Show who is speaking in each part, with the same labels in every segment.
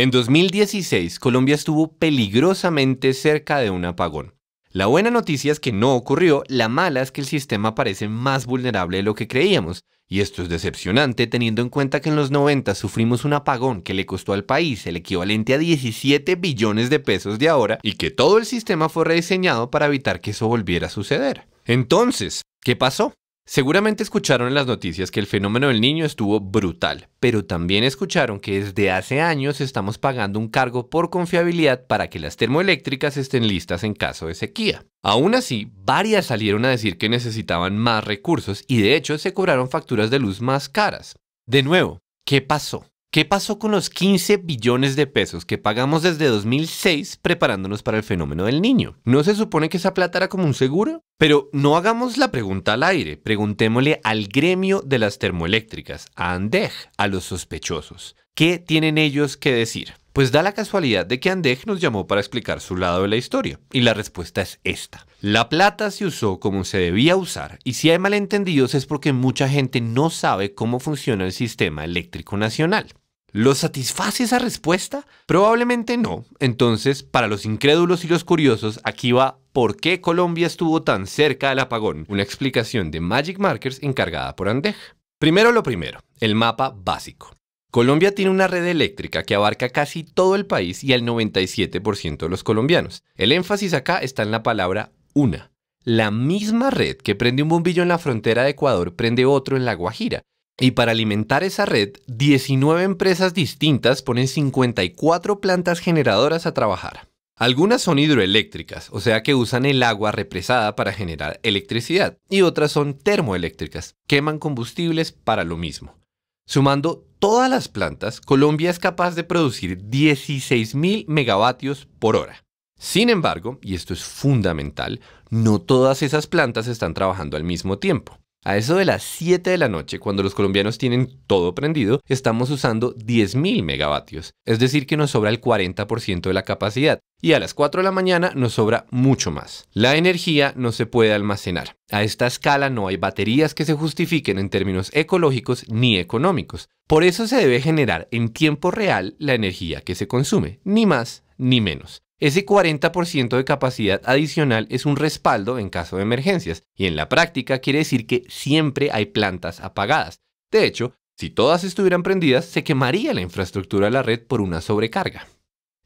Speaker 1: En 2016, Colombia estuvo peligrosamente cerca de un apagón. La buena noticia es que no ocurrió, la mala es que el sistema parece más vulnerable de lo que creíamos, y esto es decepcionante teniendo en cuenta que en los 90 sufrimos un apagón que le costó al país el equivalente a 17 billones de pesos de ahora y que todo el sistema fue rediseñado para evitar que eso volviera a suceder. Entonces, ¿qué pasó? Seguramente escucharon en las noticias que el fenómeno del niño estuvo brutal, pero también escucharon que desde hace años estamos pagando un cargo por confiabilidad para que las termoeléctricas estén listas en caso de sequía. Aún así, varias salieron a decir que necesitaban más recursos y de hecho se cobraron facturas de luz más caras. De nuevo, ¿qué pasó? ¿Qué pasó con los 15 billones de pesos que pagamos desde 2006 preparándonos para el fenómeno del niño? ¿No se supone que esa plata era como un seguro? Pero no hagamos la pregunta al aire, preguntémosle al gremio de las termoeléctricas, a Andech, a los sospechosos. ¿Qué tienen ellos que decir? Pues da la casualidad de que Andej nos llamó para explicar su lado de la historia, y la respuesta es esta. La plata se usó como se debía usar, y si hay malentendidos es porque mucha gente no sabe cómo funciona el sistema eléctrico nacional. ¿Lo satisface esa respuesta? Probablemente no. Entonces, para los incrédulos y los curiosos, aquí va por qué Colombia estuvo tan cerca del apagón, una explicación de Magic Markers encargada por Andej. Primero lo primero, el mapa básico. Colombia tiene una red eléctrica que abarca casi todo el país y al 97% de los colombianos. El énfasis acá está en la palabra una. La misma red que prende un bombillo en la frontera de Ecuador prende otro en La Guajira, y para alimentar esa red, 19 empresas distintas ponen 54 plantas generadoras a trabajar. Algunas son hidroeléctricas, o sea que usan el agua represada para generar electricidad, y otras son termoeléctricas, queman combustibles para lo mismo. Sumando todas las plantas, Colombia es capaz de producir 16.000 megavatios por hora. Sin embargo, y esto es fundamental, no todas esas plantas están trabajando al mismo tiempo. A eso de las 7 de la noche, cuando los colombianos tienen todo prendido, estamos usando 10.000 megavatios, es decir que nos sobra el 40% de la capacidad, y a las 4 de la mañana nos sobra mucho más. La energía no se puede almacenar. A esta escala no hay baterías que se justifiquen en términos ecológicos ni económicos. Por eso se debe generar en tiempo real la energía que se consume, ni más ni menos. Ese 40% de capacidad adicional es un respaldo en caso de emergencias, y en la práctica quiere decir que siempre hay plantas apagadas. De hecho, si todas estuvieran prendidas, se quemaría la infraestructura de la red por una sobrecarga.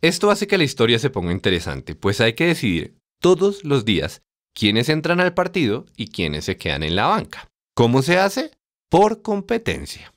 Speaker 1: Esto hace que la historia se ponga interesante, pues hay que decidir todos los días quiénes entran al partido y quiénes se quedan en la banca. ¿Cómo se hace? Por competencia.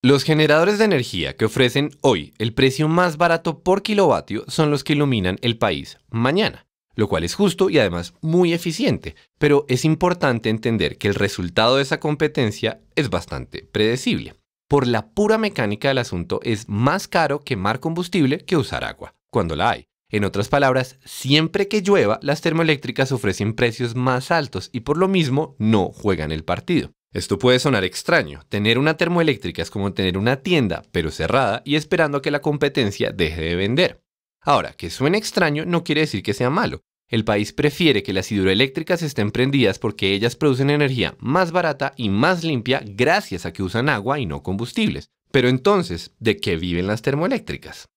Speaker 1: Los generadores de energía que ofrecen hoy el precio más barato por kilovatio son los que iluminan el país mañana, lo cual es justo y además muy eficiente, pero es importante entender que el resultado de esa competencia es bastante predecible. Por la pura mecánica del asunto es más caro quemar combustible que usar agua, cuando la hay. En otras palabras, siempre que llueva, las termoeléctricas ofrecen precios más altos y por lo mismo no juegan el partido. Esto puede sonar extraño, tener una termoeléctrica es como tener una tienda, pero cerrada y esperando a que la competencia deje de vender. Ahora, que suene extraño no quiere decir que sea malo. El país prefiere que las hidroeléctricas estén prendidas porque ellas producen energía más barata y más limpia gracias a que usan agua y no combustibles. Pero entonces, ¿de qué viven las termoeléctricas?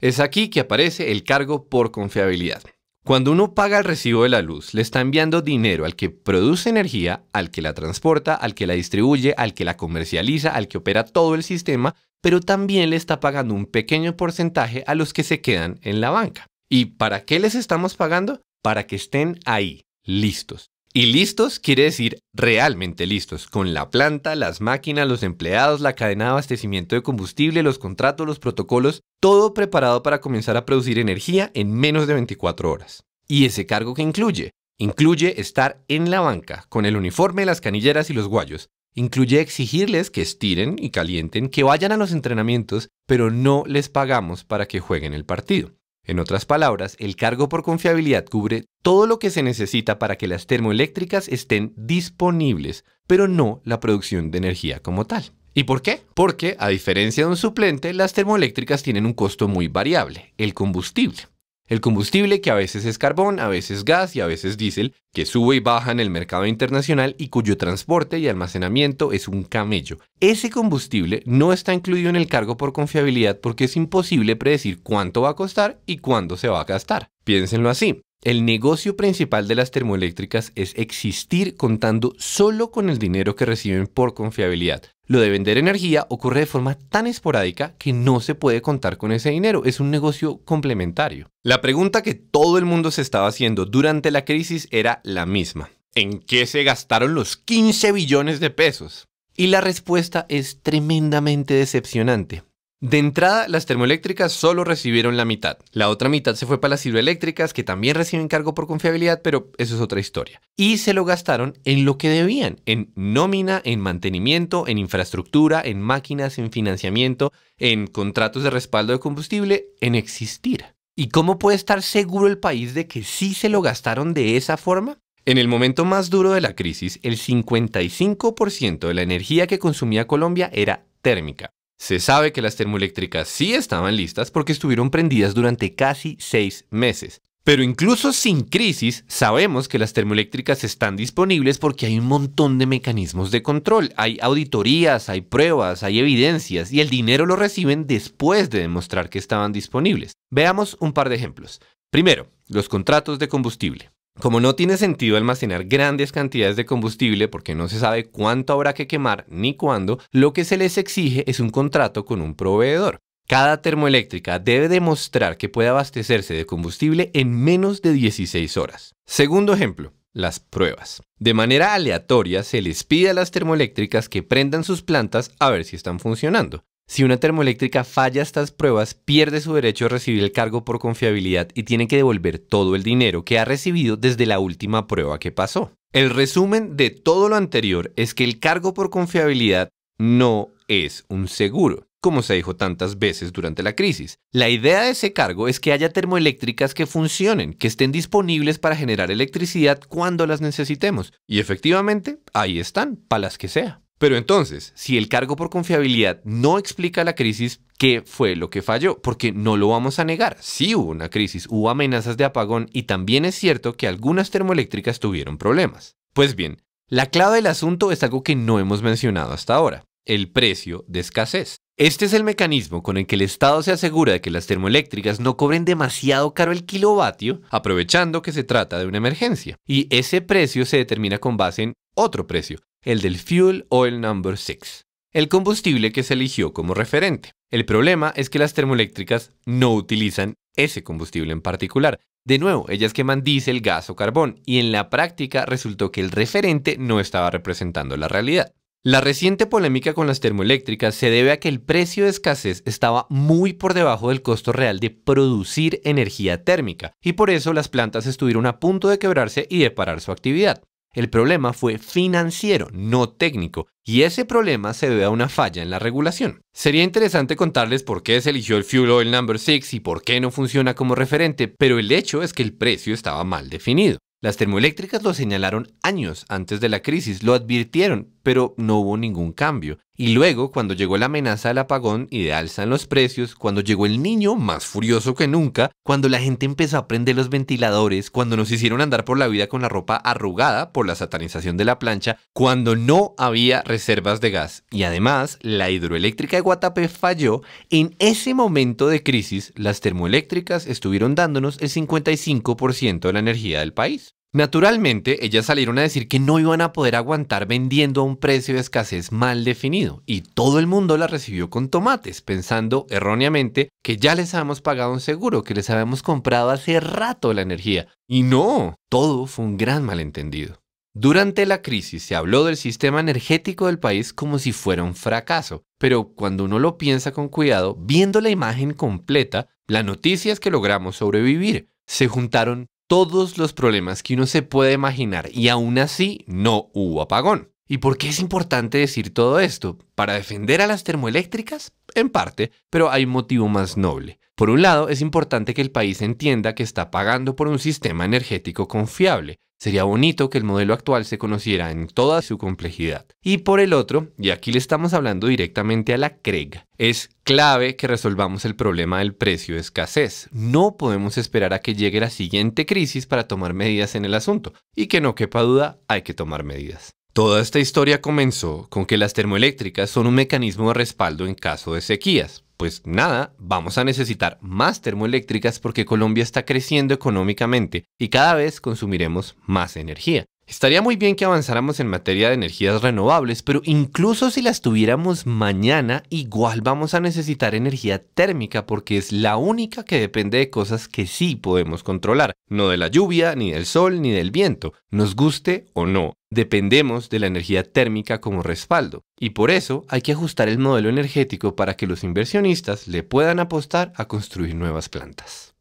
Speaker 1: Es aquí que aparece el cargo por confiabilidad. Cuando uno paga el recibo de la luz, le está enviando dinero al que produce energía, al que la transporta, al que la distribuye, al que la comercializa, al que opera todo el sistema, pero también le está pagando un pequeño porcentaje a los que se quedan en la banca. ¿Y para qué les estamos pagando? Para que estén ahí, listos, y listos quiere decir realmente listos, con la planta, las máquinas, los empleados, la cadena de abastecimiento de combustible, los contratos, los protocolos, todo preparado para comenzar a producir energía en menos de 24 horas. ¿Y ese cargo que incluye? Incluye estar en la banca, con el uniforme, las canilleras y los guayos. Incluye exigirles que estiren y calienten, que vayan a los entrenamientos, pero no les pagamos para que jueguen el partido. En otras palabras, el cargo por confiabilidad cubre todo lo que se necesita para que las termoeléctricas estén disponibles, pero no la producción de energía como tal. ¿Y por qué? Porque, a diferencia de un suplente, las termoeléctricas tienen un costo muy variable, el combustible. El combustible que a veces es carbón, a veces gas y a veces diésel, que sube y baja en el mercado internacional y cuyo transporte y almacenamiento es un camello. Ese combustible no está incluido en el cargo por confiabilidad porque es imposible predecir cuánto va a costar y cuándo se va a gastar. Piénsenlo así. El negocio principal de las termoeléctricas es existir contando solo con el dinero que reciben por confiabilidad. Lo de vender energía ocurre de forma tan esporádica que no se puede contar con ese dinero, es un negocio complementario. La pregunta que todo el mundo se estaba haciendo durante la crisis era la misma. ¿En qué se gastaron los 15 billones de pesos? Y la respuesta es tremendamente decepcionante. De entrada, las termoeléctricas solo recibieron la mitad. La otra mitad se fue para las hidroeléctricas, que también reciben cargo por confiabilidad, pero eso es otra historia. Y se lo gastaron en lo que debían, en nómina, en mantenimiento, en infraestructura, en máquinas, en financiamiento, en contratos de respaldo de combustible, en existir. ¿Y cómo puede estar seguro el país de que sí se lo gastaron de esa forma? En el momento más duro de la crisis, el 55% de la energía que consumía Colombia era térmica. Se sabe que las termoeléctricas sí estaban listas porque estuvieron prendidas durante casi seis meses. Pero incluso sin crisis, sabemos que las termoeléctricas están disponibles porque hay un montón de mecanismos de control. Hay auditorías, hay pruebas, hay evidencias y el dinero lo reciben después de demostrar que estaban disponibles. Veamos un par de ejemplos. Primero, los contratos de combustible. Como no tiene sentido almacenar grandes cantidades de combustible porque no se sabe cuánto habrá que quemar ni cuándo, lo que se les exige es un contrato con un proveedor. Cada termoeléctrica debe demostrar que puede abastecerse de combustible en menos de 16 horas. Segundo ejemplo, las pruebas. De manera aleatoria se les pide a las termoeléctricas que prendan sus plantas a ver si están funcionando. Si una termoeléctrica falla estas pruebas, pierde su derecho a recibir el cargo por confiabilidad y tiene que devolver todo el dinero que ha recibido desde la última prueba que pasó. El resumen de todo lo anterior es que el cargo por confiabilidad no es un seguro, como se dijo tantas veces durante la crisis. La idea de ese cargo es que haya termoeléctricas que funcionen, que estén disponibles para generar electricidad cuando las necesitemos. Y efectivamente, ahí están, para las que sea. Pero entonces, si el cargo por confiabilidad no explica la crisis, ¿qué fue lo que falló? Porque no lo vamos a negar, sí hubo una crisis, hubo amenazas de apagón y también es cierto que algunas termoeléctricas tuvieron problemas. Pues bien, la clave del asunto es algo que no hemos mencionado hasta ahora, el precio de escasez. Este es el mecanismo con el que el Estado se asegura de que las termoeléctricas no cobren demasiado caro el kilovatio, aprovechando que se trata de una emergencia. Y ese precio se determina con base en otro precio, el del Fuel Oil Number 6, el combustible que se eligió como referente. El problema es que las termoeléctricas no utilizan ese combustible en particular. De nuevo, ellas queman diésel, gas o carbón, y en la práctica resultó que el referente no estaba representando la realidad. La reciente polémica con las termoeléctricas se debe a que el precio de escasez estaba muy por debajo del costo real de producir energía térmica, y por eso las plantas estuvieron a punto de quebrarse y de parar su actividad. El problema fue financiero, no técnico, y ese problema se debe a una falla en la regulación. Sería interesante contarles por qué se eligió el Fuel Oil Number 6 y por qué no funciona como referente, pero el hecho es que el precio estaba mal definido. Las termoeléctricas lo señalaron años antes de la crisis, lo advirtieron, pero no hubo ningún cambio. Y luego, cuando llegó la amenaza del apagón y de alza en los precios, cuando llegó el niño más furioso que nunca, cuando la gente empezó a prender los ventiladores, cuando nos hicieron andar por la vida con la ropa arrugada por la satanización de la plancha, cuando no había reservas de gas. Y además, la hidroeléctrica de Guatapé falló, en ese momento de crisis, las termoeléctricas estuvieron dándonos el 55% de la energía del país. Naturalmente, ellas salieron a decir que no iban a poder aguantar vendiendo a un precio de escasez mal definido, y todo el mundo la recibió con tomates, pensando erróneamente que ya les habíamos pagado un seguro, que les habíamos comprado hace rato la energía. Y no, todo fue un gran malentendido. Durante la crisis se habló del sistema energético del país como si fuera un fracaso, pero cuando uno lo piensa con cuidado, viendo la imagen completa, la noticia es que logramos sobrevivir. Se juntaron todos los problemas que uno se puede imaginar y aún así no hubo apagón. ¿Y por qué es importante decir todo esto? ¿Para defender a las termoeléctricas? En parte, pero hay un motivo más noble. Por un lado, es importante que el país entienda que está pagando por un sistema energético confiable. Sería bonito que el modelo actual se conociera en toda su complejidad. Y por el otro, y aquí le estamos hablando directamente a la CREG, es clave que resolvamos el problema del precio de escasez. No podemos esperar a que llegue la siguiente crisis para tomar medidas en el asunto. Y que no quepa duda, hay que tomar medidas. Toda esta historia comenzó con que las termoeléctricas son un mecanismo de respaldo en caso de sequías. Pues nada, vamos a necesitar más termoeléctricas porque Colombia está creciendo económicamente y cada vez consumiremos más energía. Estaría muy bien que avanzáramos en materia de energías renovables, pero incluso si las tuviéramos mañana, igual vamos a necesitar energía térmica porque es la única que depende de cosas que sí podemos controlar, no de la lluvia, ni del sol, ni del viento, nos guste o no. Dependemos de la energía térmica como respaldo, y por eso hay que ajustar el modelo energético para que los inversionistas le puedan apostar a construir nuevas plantas.